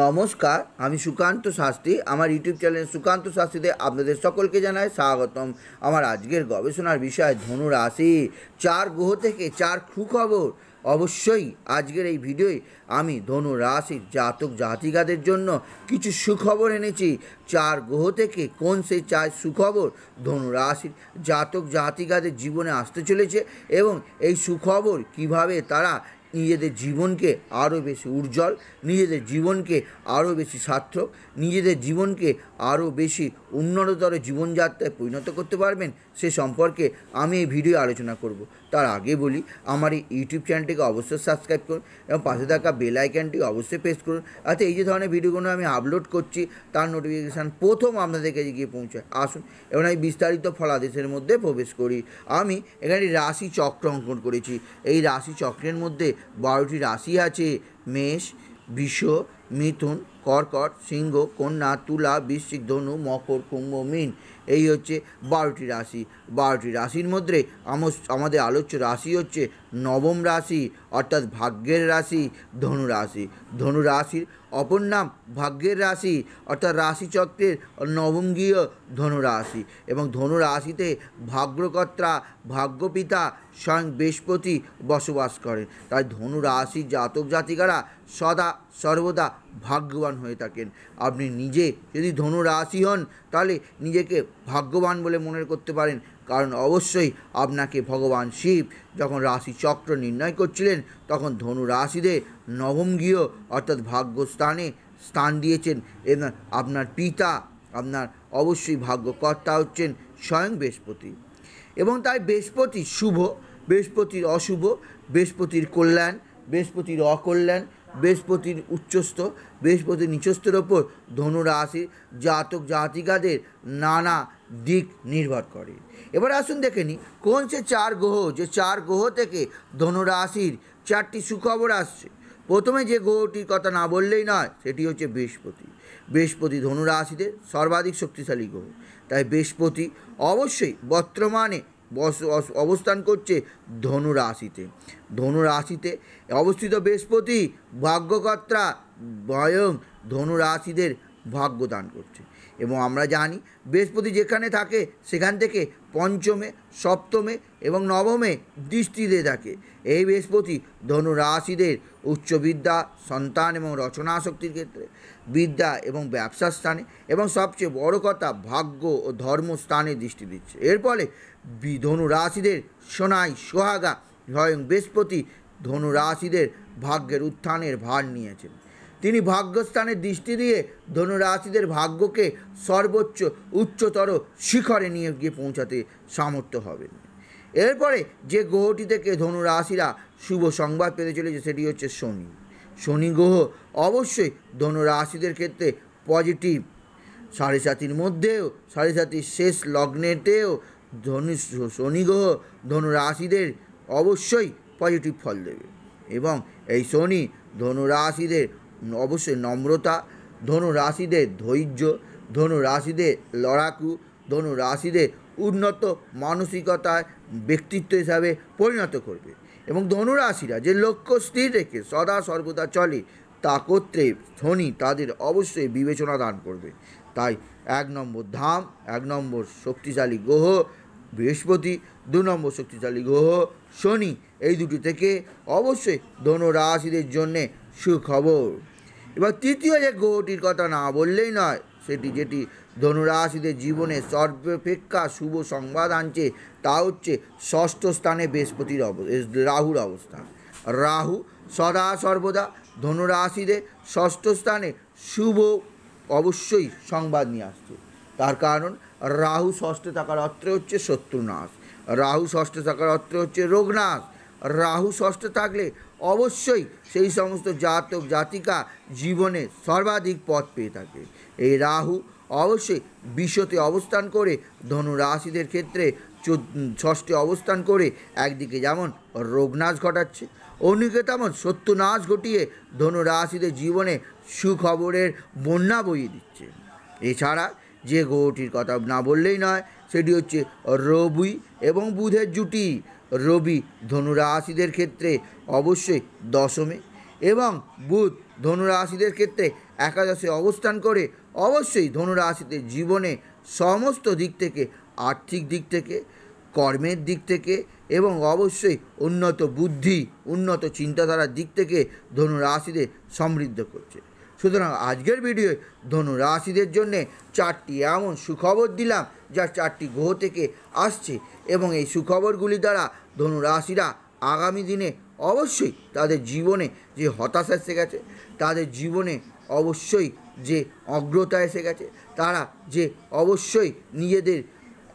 নমস্কার আমি সুকান্ত শাস্ত্রী আমার ইউটিউব চ্যানেল সুকান্ত শাস্ত্রীতে আপনাদের সকলকে জানাই স্বাগতম আমার আজকের গবেষণার বিষয় ধনু রাশি চার গ্রহ থেকে চার খুখবর অবশ্যই আজকের এই ভিডিওয় আমি ধনু রাশির জাতক জাতিকাদের জন্য কিছু সুখবর এনেছি চার গ্রহ থেকে কোন সেই চার সুখবর ধনু রাশির জাতক জাতিকাদের জীবনে আসতে চলেছে এবং এই সুখবর কিভাবে তারা নিজেদের জীবনকে আরও বেশি উজ্জ্বল নিজেদের জীবনকে আরও বেশি সার্থক নিজেদের জীবনকে আরও বেশি উন্নততর জীবনযাত্রায় পরিণত করতে পারবেন সে সম্পর্কে আমি এই ভিডিও আলোচনা করব তার আগে বলি আমার এই ইউটিউব চ্যানেলটিকে অবশ্যই সাবস্ক্রাইব করুন এবং পাশে থাকা বেল আইকনটি অবশ্যই প্রেস করুন আচ্ছা এই যে ধরনের ভিডিওগুলো আমি আপলোড করছি তার নোটিফিকেশান প্রথম আপনাদের কাছে গিয়ে পৌঁছায় আসুন এবং আমি বিস্তারিত ফলাদেশের মধ্যে প্রবেশ করি আমি এখানে রাশি চক্র অঙ্কন করেছি এই রাশি চক্রের মধ্যে বারোটি রাশি আছে মেষ বিষ মিথুন কর্কট সিংহ কন্যা তুলা বৃশ্চিক ধনু মকর কুম্ভ মীন এই হচ্ছে বারোটি রাশি বারোটি রাশির মধ্যে আমাদের আলোচ্য রাশি হচ্ছে নবম রাশি অর্থাৎ ভাগ্যের রাশি ধনু রাশি ধনু রাশির অপর নাম ভাগ্যের রাশি অর্থাৎ রাশিচক্রের নবঙ্গীয় ধনু রাশি এবং ধনু রাশিতে ভাগ্যকর্তা ভাগ্যপিতা স্বয়ং বৃহস্পতি বসবাস করেন তাই ধনু রাশির জাতক জাতিকারা সদা সর্বদা ভাগ্যবান হয়ে থাকেন আপনি নিজে যদি ধনু রাশি হন তাহলে নিজেকে ভাগ্যবান বলে মনে করতে পারেন কারণ অবশ্যই আপনাকে ভগবান শিব যখন রাশি চক্র নির্ণয় করছিলেন তখন ধনু রাশিদের নবম গৃহ অর্থাৎ ভাগ্যস্থানে স্থান দিয়েছেন এবং আপনার পিতা আপনার অবশ্যই ভাগ্যকর্তা হচ্ছেন স্বয়ং বৃহস্পতি এবং তাই বৃহস্পতি শুভ বৃহস্পতির অশুভ বৃহস্পতির কল্যাণ বৃহস্পতির অকল্যাণ বৃহস্পতির উচ্চস্থ বৃহস্পতির নিচস্থের ওপর ধনুরাশি জাতক জাতিকাদের নানা দিক নির্ভর করে এবার আসুন দেখে নিই কোন সে চার গ্রহ যে চার গ্রহ থেকে ধনুরাশির চারটি সুখবর আসছে প্রথমে যে গ্রহটির কথা না বললেই নয় সেটি হচ্ছে বৃহস্পতি বৃহস্পতি ধনুরাশিদের সর্বাধিক শক্তিশালী গ্রহ তাই বৃহস্পতি অবশ্যই বর্তমানে বস অবস্থান করছে ধনুরাশিতে ধনুরাশিতে অবস্থিত বৃহস্পতি ভাগ্যকর্তা ভয়ং ধনুরাশিদের ভাগ্যদান ভাগ্য দান করছে এবং আমরা জানি বৃহস্পতি যেখানে থাকে সেখান থেকে পঞ্চমে সপ্তমে এবং নবমে দৃষ্টিতে থাকে এই বৃহস্পতি ধনু রাশিদের উচ্চ বিদ্যা সন্তান এবং রচনা আসক্তির ক্ষেত্রে বিদ্যা এবং ব্যবসার স্থানে এবং সবচেয়ে বড় কথা ভাগ্য ও ধর্ম স্থানে দৃষ্টি দিচ্ছে এর ফলে ধনুরাশিদের সোনাই সোহাগা স্বয়ং বৃহস্পতি ধনুরাশিদের ভাগ্যের উত্থানের ভার নিয়েছেন তিনি ভাগ্যস্থানে দৃষ্টি দিয়ে ধনুরাশিদের ভাগ্যকে সর্বোচ্চ উচ্চতর শিখরে নিয়ে গিয়ে পৌঁছাতে সামর্থ্য হবেন এরপরে যে গ্রহটি থেকে ধনুরাশিরা শুভ সংবাদ পেতে চলেছে সেটি হচ্ছে শনি শনি গ্রহ অবশ্যই ধনুরাশিদের ক্ষেত্রে পজিটিভ সাড়ে সাতির মধ্যেও সাড়ে সাতির শেষ লগ্নেতেও ধনু শনি গ্রহ ধনুরাশিদের অবশ্যই পজিটিভ ফল দেবে এবং এই শনি ধনুরাশিদের অবশ্যই নম্রতা ধনুরাশিদের ধৈর্য ধনুরাশিদের লড়াকু ধনুরাশিদের উন্নত মানসিকতায় ব্যক্তিত্ব হিসাবে পরিণত করবে এবং ধনুরাশিরা যে লক্ষ্য স্থির রেখে সদা সর্বদা চলে তা করতে শনি তাদের অবশ্যই বিবেচনা দান করবে তাই এক নম্বর ধাম এক নম্বর শক্তিশালী গ্রহ বৃহস্পতি দু নম্বর শক্তিশালী গ্রহ শনি এই দুটি থেকে অবশ্যই ধনুরাশিদের জন্যে সুখবর এবার তৃতীয় যে গ্রহটির কথা না বললেই নয় সেটি যেটি ধনুরাশিদের জীবনে সর্বাপেক্ষা শুভ সংবাদ আনছে তা হচ্ছে ষষ্ঠ স্থানে বৃহস্পতির অব রাহুর অবস্থান রাহু সদা সর্বদা ধনুরাশিদের ষষ্ঠ স্থানে শুভ অবশ্যই সংবাদ নিয়ে আসছে তার কারণ রাহু ষষ্ঠে থাকার অর্থে হচ্ছে শত্রুনাশ রাহু ষষ্ঠে থাকার অর্থে হচ্ছে রোগনাশ রাহু ষষ্ঠে থাকলে অবশ্যই সেই সমস্ত জাতক জাতিকা জীবনে সর্বাধিক পথ পেয়ে থাকে এই রাহু অবশ্যই বিশ্বতে অবস্থান করে ধনু রাশিদের ক্ষেত্রে ষষ্ঠে অবস্থান করে একদিকে যেমন রোগনাশ ঘটাচ্ছে অন্যকে তেমন সত্যনাশ ঘটিয়ে ধনু রাশিদের জীবনে সুখবরের বন্যা বইয়ে দিচ্ছে এছাড়া যে গ্রহটির কথা না বললেই নয় সেটি হচ্ছে রবি এবং বুধের জুটি রবি ধনুরাশিদের ক্ষেত্রে অবশ্যই দশমে এবং বুধ ধনুরাশিদের ক্ষেত্রে একাদশে অবস্থান করে অবশ্যই ধনুরাশিদের জীবনে সমস্ত দিক থেকে আর্থিক দিক থেকে কর্মের দিক থেকে এবং অবশ্যই উন্নত বুদ্ধি উন্নত চিন্তাধারার দিক থেকে ধনুরাশিদের সমৃদ্ধ করছে সুতরাং আজকের ভিডিওয় ধনুরাশিদের জন্যে চারটি এমন সুখবর দিলাম যা চারটি গ্রহ থেকে আসছে এবং এই সুখবরগুলি দ্বারা ধনুরাশিরা আগামী দিনে অবশ্যই তাদের জীবনে যে হতাশা এসে গেছে তাদের জীবনে অবশ্যই যে অগ্রতা এসে গেছে তারা যে অবশ্যই নিজেদের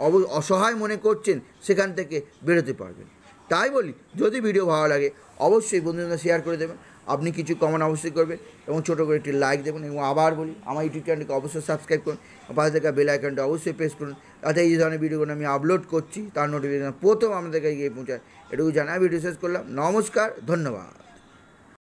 অব অসহায় মনে করছেন সেখান থেকে বেরোতে পারবেন তাই বলি যদি ভিডিও ভালো লাগে অবশ্যই বন্ধুদের শেয়ার করে দেবেন আপনি কিছু কমেন্ট অবশ্যই করবেন এবং ছোটো করে একটি লাইক দেবেন এবং আবার বলি আমার ইউটিউব চ্যানেলকে অবশ্যই সাবস্ক্রাইব করুন পাশে থাকা বেল আইকনটা অবশ্যই প্রেস করুন তাতে এই ধরনের ভিডিওগুলো আমি আপলোড করছি তার নোটিফিকেশন প্রথম আমাদের কাছে গিয়ে পৌঁছায় এটুকু জানা ভিডিও শেষ করলাম নমস্কার ধন্যবাদ